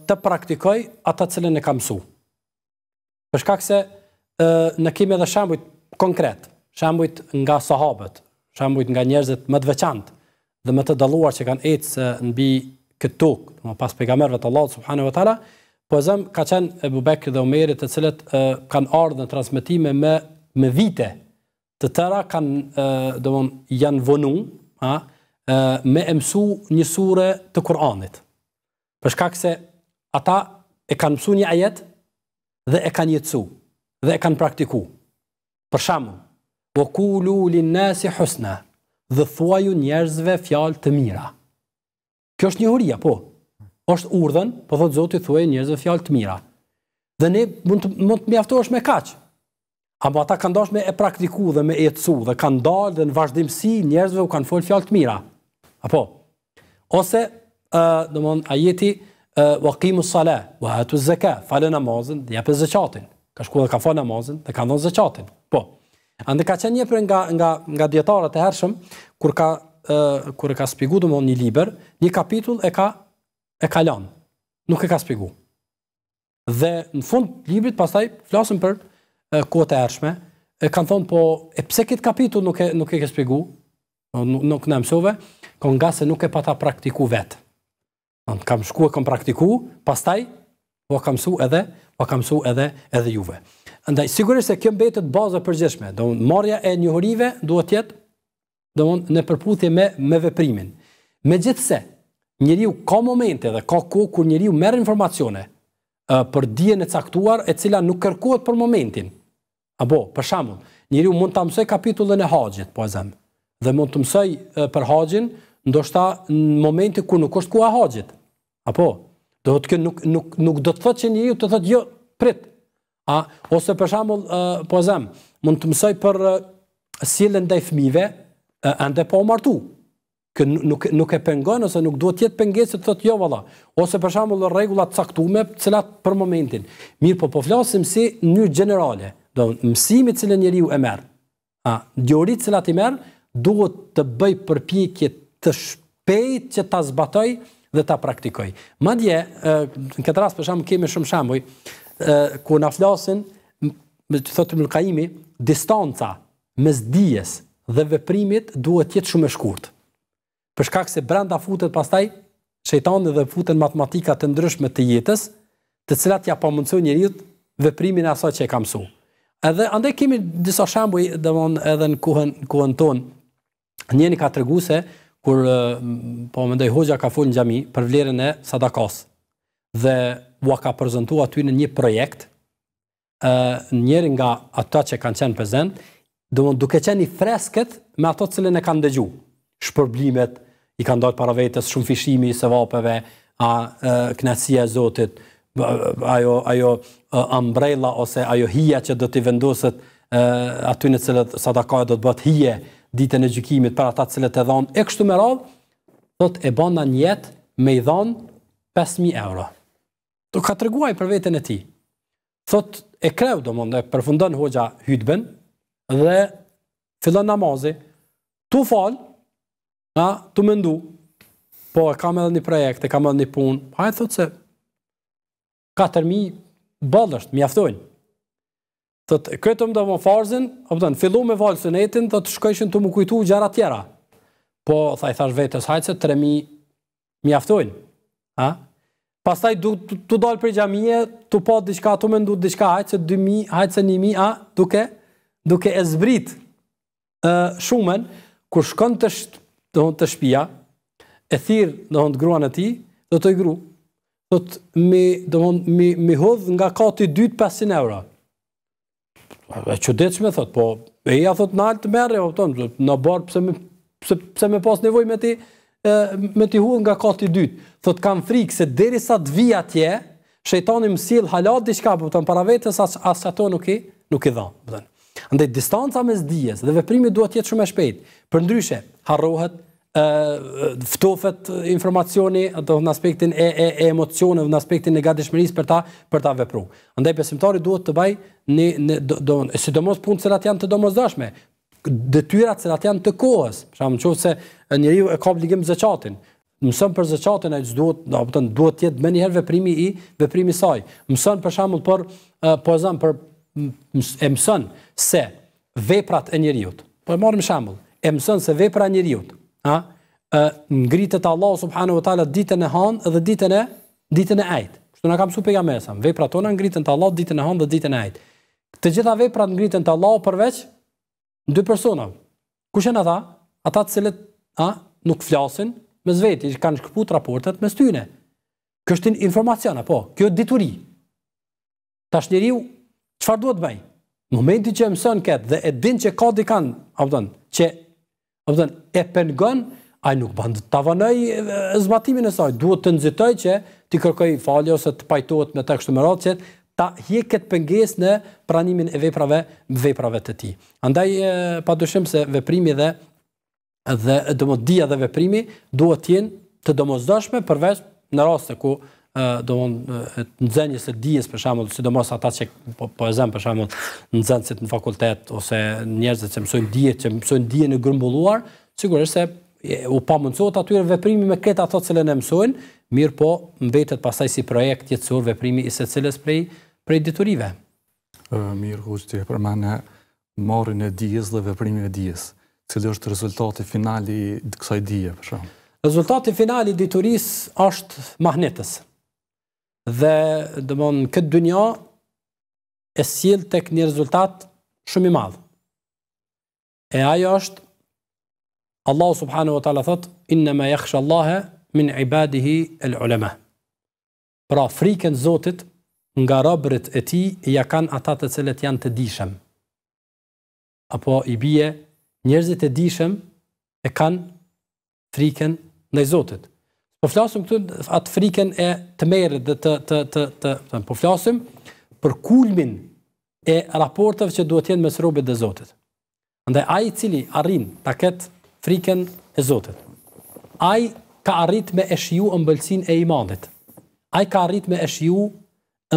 të praktikoj ata cilën e ka mësu. Përshkak se, Në kemi edhe shembuj konkret, shembuj nga sahabët, shembuj nga njerëzit më të veçantë dhe më të dalluar që kanë ecë mbi këtë tokë, pas pejgamberit të Allahut subhanahu wa taala, po zëm ka qenë Abu Bekr dhe Omerit të cilët e, kanë ardhur në transmetime me me vite të tëra kanë do janë vonu, ha, e, me emsu një sure të Kuranit. Për shkak se ata e kanë mësuar një ajet dhe e kanë jetësu dhe e kanë praktiku. Për shamu, vë kulu lin nasi husna dhe thuaju njerëzve fjalë të mira. Kjo është një huria, po. është urdhen, po thotë zotë i thuaju njerëzve fjalë të mira. Dhe ne mund të, mund të mjafto është me kaqë. Apo ata kanë dosh me e praktiku dhe me e cu dhe kanë dalë dhe në vazhdimësi njerëzve u kanë folë fjalë të mira. Apo? Ose, uh, dhe mund, ajeti, uh, wakimu sale, wahatu zeka, fale namazin dhe jepë zëqatin ka shkuar dhe ka fal namazin dhe ka dhënë zakatin. Po. Ande ka qenë një prej nga nga nga dietarët e hershëm kur ka uh, kur e ka shpjeguar domon një libër, një kapitull e ka e ka lënë. Nuk e ka shpjeguar. Dhe në fund librit pastaj flasim për uh, kohët e hershme, e kanë thonë po e pse kët kapitull nuk e nuk e ke shpjeguar? nuk, nuk në mësove, kon nga se nuk e pata praktiku vetë. Në kam shkuar e kam praktiku, pastaj, po kam su edhe, pa ka mësu edhe edhe juve. Ndaj, sigurisht se kjo mbetet baza përgjithshme, do marrja e njohurive duhet jetë domon në përputhje me me veprimin. Megjithse njeriu ka momente dhe ka ku kur njeriu merr informacione për dijen e caktuar e cila nuk kërkohet për momentin. Apo, për shembull, njeriu mund të mësoj kapitullin e haxhit, po e zemë, Dhe mund të mësoj për haxhin ndoshta në momenti kur nuk është ku a haxhit. Apo, Do të kë nuk nuk nuk do të thotë që njeriu të thotë jo prit. A ose për shembull uh, po mund të mësoj për uh, sjellën ndaj fëmijëve, uh, ande po martu. Kë nuk nuk, e pengon ose nuk duhet të jetë pengesë të thotë jo valla. Ose për shembull rregulla të caktuara, të cilat për momentin. Mirë, po po flasim si në mënyrë gjenerale, do mësimi i cilën njeriu e merr. A djori cilat i merr duhet të bëj përpjekje të shpejtë që ta zbatoj dhe ta praktikoj. Ma dje, në këtë ras për shamë kemi shumë shamuj, ku në flasin, me të thotë më lëkaimi, distanca mes dijes dhe veprimit duhet jetë shumë e shkurt. Përshkak se branda futet pastaj, shejtani dhe futen matematikat të ndryshme të jetës, të cilat ja pa mundësu veprimin e asaj që e ka mësuar. Edhe, andaj kemi disa shembuj, dhe edhe në kuhën, kuhën ton, njeni ka të se, kur po mendoj hoxha ka fol në xhami për vlerën e sadakas dhe u ka prezantuar aty në një projekt ë uh, njëri nga ata që kanë qenë prezant do duke qenë i freskët me ato që ne kanë dëgju shpërblimet i kanë dhënë para vetes shumë fishimi i sevapeve a uh, knasia e Zotit ajo ajo uh, umbrella ose ajo hija që do të vendoset uh, aty në cilët sadaka do të bëhet hije ditën e gjykimit për ata të cilët e dhanë e kështu me radh, thotë e bën në jetë me i dhanë 5000 euro. Do ka treguaj për veten e tij. Thotë e kreu domonda e përfundon hoxha hutben dhe fillon namazi. Tu fal, a tu mendu. Po e kam edhe një projekt, e kam edhe një punë. Ai thotë se 4000 ballësh mjaftojnë. Thotë, dhe më domo farzën, fillu me val sunetin, do të shkojshin të më kujtu gjara të tjera. Po, tha i thash vetes, hajtë se 3000 mjaftojn. Ha? Pastaj du të dal për xhamie, tu po diçka, tu mendu diçka, hajtë se 2000, hajtë se 1000, a, duke duke e zbrit ë uh, kur shkon të sh të shtëpia e thirr dhe hëndë gruan e ti, do të i gru dhe të më do të më hodh nga kati 2 500 euro E me thot, po, e ja thot në altë merë, në barë, pëse me pas nevoj me ti, me ti huën nga kati dytë. Thot, kam frikë se deri sa të vija tje, shëjtoni silë, halat diçka, po, të në para vetës, as, që ato nuk i, nuk i dha. Ndhe, distanca mes dijes dhe veprimi duhet jetë shumë e shpejt. Për ndryshe, harrohet, ftofet informacioni do në aspektin e e e emocioneve në aspektin e gatishmërisë për ta për ta vepruar. Andaj pesimtari duhet të bëj në në do, do sidomos punë që janë të domosdoshme, detyrat që janë të kohës. Për shkak të njeriu e ka obligim të zëqatin mëson për zëqatën ai çdo të, apo të duhet të jetë më një herë veprimi i veprimi i saj. Mëson për shembull për po zan për mëson se veprat e njeriu. Po marrim shembull, e mëson se vepra e njeriu ha, e, ngritet Allah subhanahu wa taala ditën e han dhe ditën e ditën e ajt. Kështu na ka mësuar pejgamberi sa veprat tona ngriten te Allah ditën e han dhe ditën e ajt. Të gjitha veprat ngriten te Allah përveç dy personave. Kush janë ata? Ata të cilët ha nuk flasin me zveti, kanë shkëput raportet me tyre. Kjo është informacion apo kjo dituri? Tash njeriu çfarë duhet bëj? Momenti që mëson këtë dhe e din që ka dikan, apo thon, që Apo e pengon, ai nuk të tavanoj zbatimin e saj, duhet të nxitoj që ti kërkoj falje ose të pajtojt me të kështu me që ta hjeket pënges në pranimin e veprave, veprave të tij. Andaj padyshim se veprimi dhe dhe domodia dhe veprimi duhet të jenë të domosdoshme përveç në raste ku do të nxënjes së dijes për shembull, sidomos ata që po, po zën për shembull nxënësit në fakultet ose njerëzit që mësojnë dije, që mësojnë dije në grumbulluar, sigurisht se u pamundsohet aty veprimi me këta ato që ne mësojnë, mirë po mbetet pastaj si projekt jetësor veprimi i secilës prej prej diturive. Ë mirë kushti për mëna marrin e dijes dhe veprimin e dijes, cili është rezultati final i kësaj dije për shembull. Rezultati final i diturisë është mahnetës dhe dëmonë në këtë dynja e silë të kënë një rezultat shumë i madhë. E ajo është, Allahu subhanahu wa ta'la thot, inna me jekhsh Allahe min ibadihi el ulema. Pra friken zotit nga rabrit e ti ja kanë ata të cilët janë të dishëm. Apo i bie njerëzit e dishëm e kanë friken në i zotit. Po flasim këtu atë frikën e të merrit dhe të të të të, të po flasim për kulmin e raporteve që duhet të jenë mes robëve Zotit. Andaj ai i cili arrin ta ket frikën e Zotit. Ai ka arrit me e shiu ëmbëlsinë e imanit. Ai ka arrit me e shiu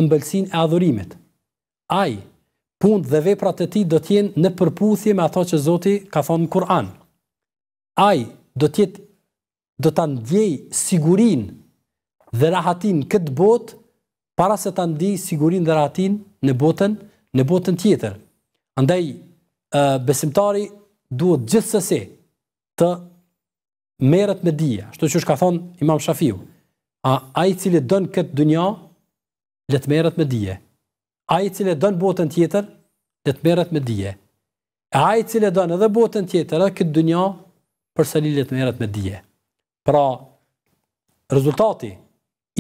ëmbëlsinë e adhurimit. Ai punë dhe veprat e tij do të jenë në përputhje me ato që Zoti ka thonë në Kur'an. Ai do të jetë do të ndjej sigurin dhe rahatin këtë bot, para se të ndjej sigurin dhe rahatin në botën, në botën tjetër. Andaj, besimtari duhet gjithësëse të meret me dhja, shtu që shka thonë imam Shafiu, a, a i cili dënë këtë dënja, letë meret me dhje. A i cili dënë botën tjetër, letë meret me dhje. A i cili dënë edhe botën tjetër, edhe këtë dënja, për sëli letë meret me dhje. Pra, rezultati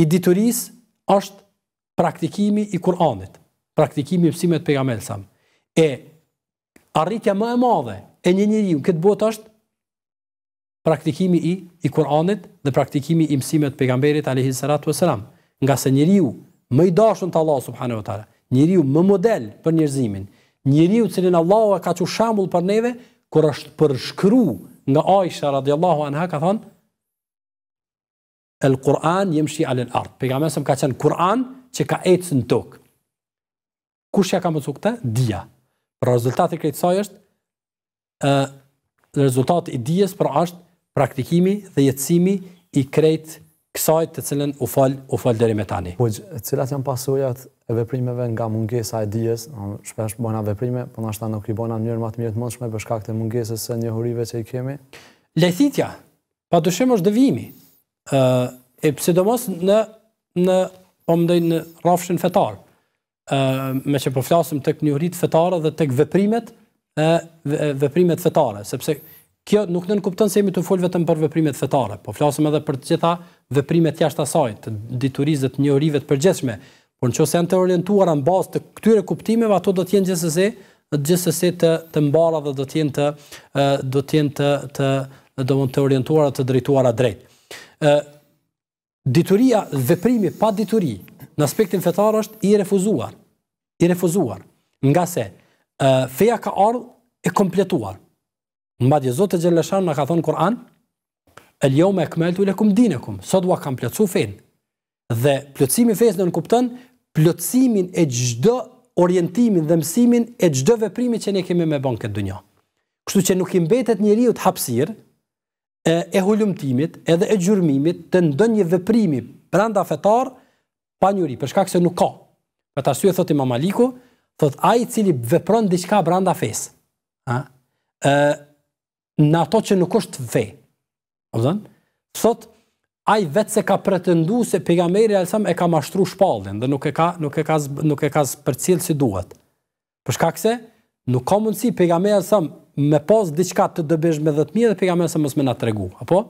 i dituris është praktikimi i Kur'anit, praktikimi i mësimeve të pejgamberit E arritja më e madhe e një njeriu këtë botë është praktikimi i i Kur'anit dhe praktikimi i mësimeve të pejgamberit alayhi wasalam, nga se njeriu më i dashur të Allah, subhanahu wa taala, njeriu më model për njerëzimin, njeriu cilin lin Allahu ka që shambull për neve kur është përshkruar nga Aisha radhiyallahu anha ka thonë, El Kur'an jemshi alen ard. Pejgamberi sa ka qenë Kur'an që ka ecë në tok. Kush ja ka mësu këtë? Dija. Për rezultati këtë saj është rezultati i dijes për pra ashtë praktikimi dhe jetësimi i krejtë kësaj të cilën u falë, u fal deri me tani. Po cilat janë pasojat e veprimeve nga mungesa e dijes, shpesh bëna veprime, po ndoshta nuk i bëna në mënyrë më të mirë të mundshme për shkak të mungesës së njohurive që i kemi. Lajthitja, padyshim është dëvimi, e pse do mos në në omdej po në rrafshin fetar. ë me që po flasim tek njohuritë fetare dhe tek veprimet ë veprimet fetare, sepse kjo nuk nën kupton se jemi të fol vetëm për veprimet fetare, po flasim edhe për të gjitha veprimet jashtë asaj, të diturisë të njohurive të përgjithshme. Por nëse janë të orientuara në bazë të këtyre kuptimeve, ato do të jenë gjithsesi gjithsesi të të mbara dhe do të jenë të do të jenë të të do të orientuara të drejtuara drejt. Ë Dituria, veprimi pa dituri, në aspektin fetar është i refuzuar. I refuzuar. Nga se, feja ka ardhë e kompletuar. Në madje Zotë të Gjellëshan në ka thonë Kur'an, e ljo me e këmeltu i lekum dinekum, sot dua kam plëcu fejnë, dhe plëcimi fejnë në në kuptën, plëcimin e gjdo orientimin dhe mësimin e gjdo veprimi që ne kemi me bënë këtë dunja. Kështu që nuk imbetet njëri u të hapsirë, e, e hulumtimit edhe e gjurmimit të ndonjë veprimi branda fetar pa njëri për shkak se nuk ka. Për ta sy e Imam Aliku, thot ai i cili vepron diçka branda fes. ë në ato që nuk është ve. Do të thonë, thot ai vetë se ka pretenduar se pejgamberi alsam e ka mashtruar shpallën dhe nuk e ka nuk e ka nuk e ka përcjell si duhet. Për shkak se nuk ka mundsi pejgamberi alsam me pas diçka të dobishme dhe të mirë dhe pejgamberi sa mos më na tregu, apo?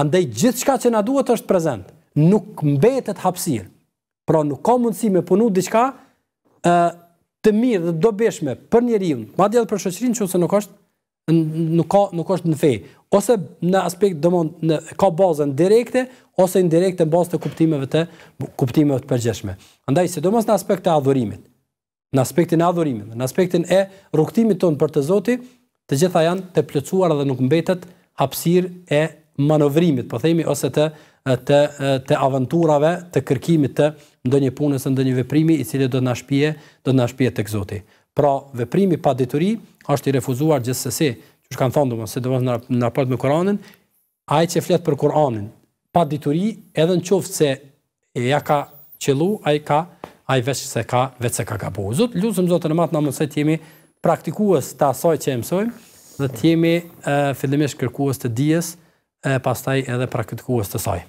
Andaj gjithçka që na duhet është prezant, nuk mbetet hapësir. Pra nuk ka mundësi me punu diçka ë të mirë dhe dobishme për njeriu, madje edhe për shoqërinë, nëse nuk është nuk ka nuk është në fe, ose në aspekt domon në ka bazën direkte ose indirekte bazë të kuptimeve të kuptimeve të përgjithshme. Andaj sidomos në aspekt të adhurimit në aspektin e adhurimit, në aspektin e rrugtimit tonë për të Zoti, të gjitha janë të plotësuara dhe nuk mbetet hapësirë e manovrimit, po themi ose të të të aventurave, të kërkimit të ndonjë punës ose ndonjë veprimi i cili do të na shpije, do të na shpije tek Zoti. Pra, veprimi pa detyri është i refuzuar gjithsesi, çuçi kanë thonë domosë, domosë në raport me Kur'anin, ai që flet për Kur'anin pa detyri, edhe nëse ja ka qellu, ai ka a i veç se ka, veç se ka ka po. Zotë, e matë, na mëse të jemi praktikuës të asaj që mësojmë, dhe të jemi fillimisht kërkues të dijes, e, pastaj edhe praktikuës të saj.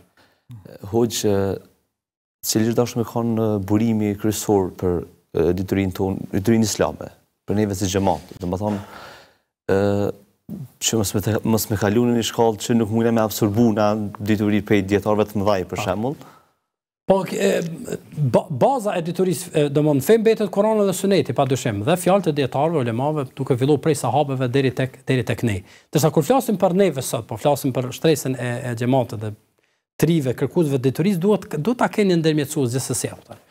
Hoqë, cilë është dashë me kanë burimi kryesor për diturin tonë, diturin islame, për neve si gjemat, dhe të thonë, që mësë me, mës me kalunin i shkallë që nuk mujna me absorbu në diturin për djetarve të mëdhaj, për po. shemullë, Po, e, baza e diturisë, dhe më më në dhe Suneti, pa dëshem, dhe fjallë të djetarëve, o lemave, tu fillu prej sahabeve dheri tek, deri tek ne. Tërsa, kur flasim për neve sot, po flasim për shtresën e, e gjematët dhe trive, kërkuzve diturisë, duhet të keni ndërmjecuës gjithë së sjetër.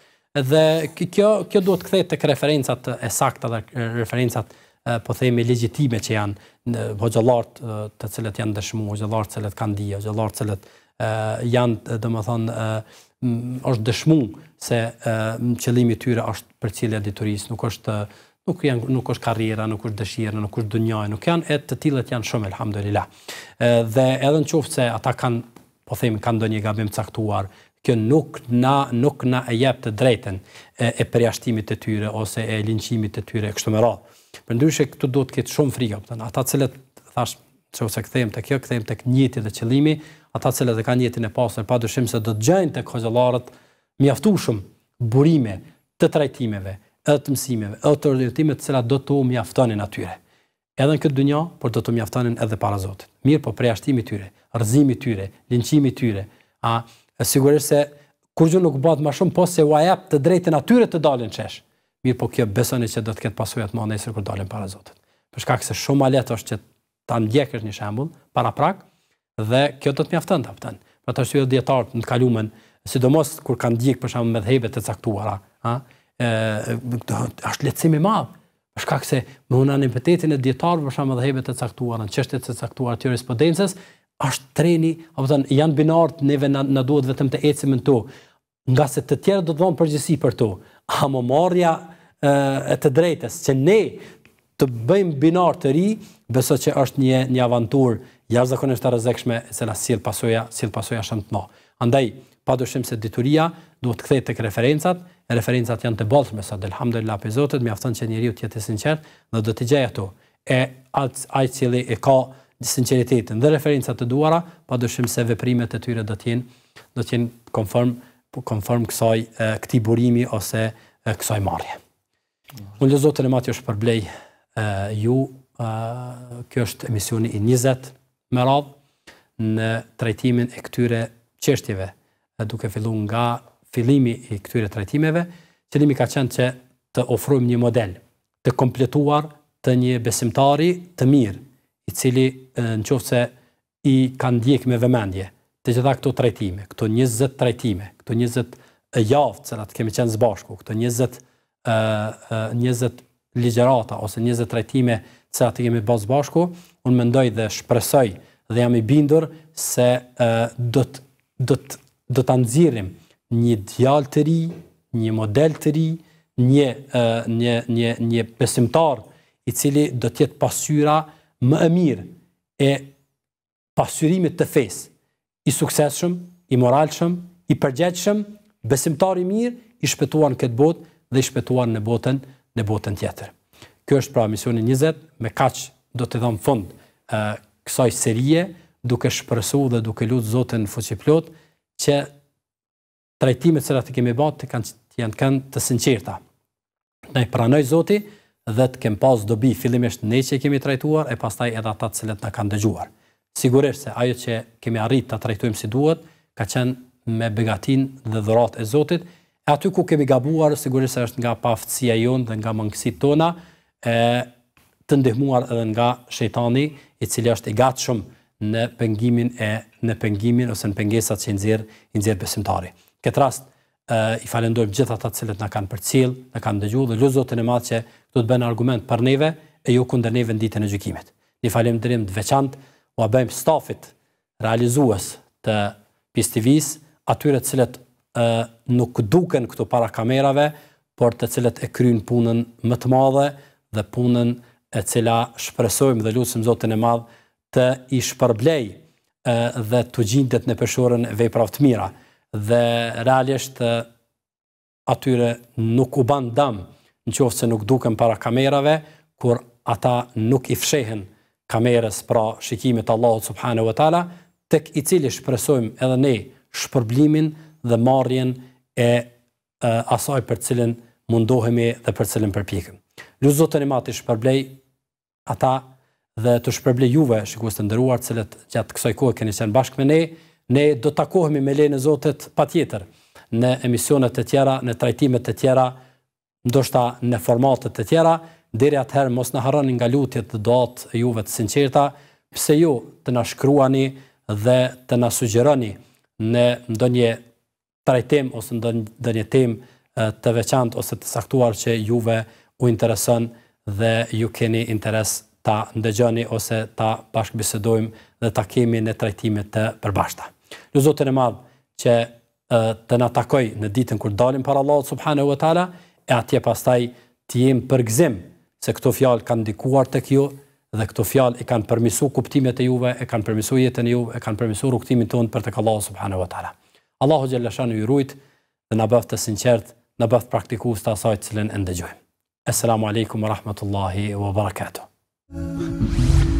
Dhe kjo, kjo duhet të kthejt të referencat e sakta dhe referencat po themi legjitime që janë hoxhallar të cilët janë dëshmuar, hoxhallar të cilët kanë dije, hoxhallar të cilët janë domethënë Mm, është dëshmuar se uh, qëllimi tyre është për cilja editoris, nuk është nuk janë nuk është karriera, nuk është dëshira, nuk është dënia, nuk janë e të tillët janë shumë elhamdulillah. Ë dhe edhe në qoftë se ata kanë po themi kanë ndonjë gabim caktuar, kjo nuk na nuk na e jep të drejtën e, e përjashtimit të tyre ose e linçimit të tyre kështu me radhë. Përndryshe këtu duhet të ketë shumë frikë, po thënë ata të cilët thash çoftë kthejm tek kjo kthejm tek njëti dhe qëllimi ata që lë kanë jetën e pastër, padyshim se do të gjejnë tek xhollarët mjaftueshëm burime të trajtimeve, edhe të mësimeve, edhe të rëndëtimeve të cilat do të mjaftonin atyre. Edhe në këtë dynjë, por do të mjaftonin edhe para Zotit. Mirë, po përjashtimi i tyre, rrëzimi i tyre, lëndimi i tyre, a sigurisht se kur gjë nuk bëhet më shumë posa se u jap të drejtën atyre të dalin çesh. Mirë, po kjo besoni se do të ketë pasojë atë më nesër kur dalin para Zotit. Për shkak se shumë lehtë është që ta ndjekësh një shembull, para prakt dhe kjo do të mjafton ta ftan. Për ato syë dietar të kaluën, sidomos kur kanë ndjek për shkak të dhëve të caktuara, ha, ë do të është lehtësim i madh. Është kaq se në një anëpëtetin e dietar për shkak të dhëve të caktuara, në çështet e caktuara të jurisprudencës, është treni, apo thon janë binar neve na, na duhet vetëm të ecim këtu. Nga se të tjerë do të vonë përgjësi për tu. Hamomorja e të drejtës, që ne të bëjmë binar të ri, besoj që është një një avantur jashtëzakonisht e rrezikshme se na sill pasojë, sill pasojë shumë të mëdha. Andaj, padyshim se detyria duhet të kthehet tek referencat, referencat janë të bollshme sot, elhamdulillah pe Zotit, mjafton që njeriu të jetë i sinqert, do të gjej ato e at ai cili e ka sinqeritetin dhe referencat e duara, padyshim se veprimet e tyre do të jenë do të jenë konform konform kësaj këtij burimi ose kësaj marrje. Unë lë Zotën e matë jo shpërblej ju kjo është emisioni i 20 me radh në trajtimin e këtyre çështjeve duke filluar nga fillimi i këtyre trajtimeve qëllimi ka qenë që të ofrojmë një model të kompletuar të një besimtari të mirë i cili në se i ka ndjek me vëmendje të gjitha këto trajtime këto 20 trajtime këto 20 javë që kemi qenë zbashku, këto 20 20 ligjërata ose 20 trajtime që atë kemi bazë bashku, unë mendoj dhe shpresoj dhe jam i bindur se uh, do të do ta nxjerrim një djalë të ri, një model të ri, një një një një besimtar i cili do të jetë pasyra më e mirë e pasyrimit të fesë, i suksesshëm, i moralshëm, i përgjeqëshëm, besimtar i mirë, i në këtë botë dhe i shpëtuan në botën në botën tjetër. Kjo është pra misioni 20, me kaq do të dhëmë fund kësaj serie, duke shpërësu dhe duke lutë Zotin fuqiplot, që trajtimet që të kemi batë të kanë të janë kanë të sinqerta. Ne pranoj Zoti dhe të kem pas dobi fillimisht ne që kemi trajtuar e pastaj edhe ata të cilët në kanë dëgjuar. Sigurisht se ajo që kemi arrit ta trajtojmë si duhet, ka qenë me begatin dhe dhurat e Zotit, aty ku kemi gabuar, sigurisht është nga paftësia jonë dhe nga mëngësit tona, e, të ndihmuar edhe nga shejtani, i cili është i gatshëm në pengimin e në pengimin ose në pengesat që nxjerr, i nxjerr besimtari. Këtë rast e i falenderoj gjithë ata cilët na kanë përcjell, na kanë dëgjuar dhe lut Zotin e Madh që do të bën argument për neve e jo kundër neve ditën e gjykimit. Një falënderim të veçantë ua bëjmë stafit realizues të Pistivis, atyre të cilët nuk duken këto para kamerave, por të cilët e kryin punën më të madhe dhe punën e cila shpresojmë dhe lutsim Zotin e Madh të i shpërblej dhe të gjindet në përshorën e vejprav të mira. Dhe realisht atyre nuk u ban dam në qofë se nuk duken para kamerave, kur ata nuk i fshehen kamerës pra shikimit Allahot subhanu e tala, tek i cili shpresojmë edhe ne shpërblimin dhe marrjen e asaj për cilën mundohemi dhe për cilën përpikëm. Luzot të matë i shpërblej ata dhe të shpërblej juve, shikus të ndëruar, cilët gjatë kësoj kohë keni qenë bashkë me ne, ne do të takohemi me lejnë e zotet pa tjetër në emisionet të tjera, në trajtimet të tjera, ndoshta në formatet të tjera, diri atëherë mos në harën nga lutjet dhe doatë juve të sinqerta, pse ju jo të nashkruani dhe të sugjeroni në ndonje trajtim ose ndonjë temë të veçantë ose të saktuar që juve u intereson dhe ju keni interes ta ndëgjoni ose ta bashkëbisedojmë dhe ta kemi në trajtime të përbashkëta. Ju zotën e madh që të na takoj në ditën kur dalim para Allahut subhanahu wa taala e atje pastaj të jem përgzim se këto fjalë kanë ndikuar tek ju dhe këto fjalë i kanë përmirësuar kuptimet e juve, e kanë përmirësuar jetën e juve, e kanë përmirësuar rrugtimin tonë për tek Allahu subhanahu wa taala. Allahu Gjellëshanu i rujt dhe në bëftë të sinqert, në bëftë praktikus të asaj të cilën ndëgjojmë. Esselamu alaikum wa rahmatullahi wa barakatuh.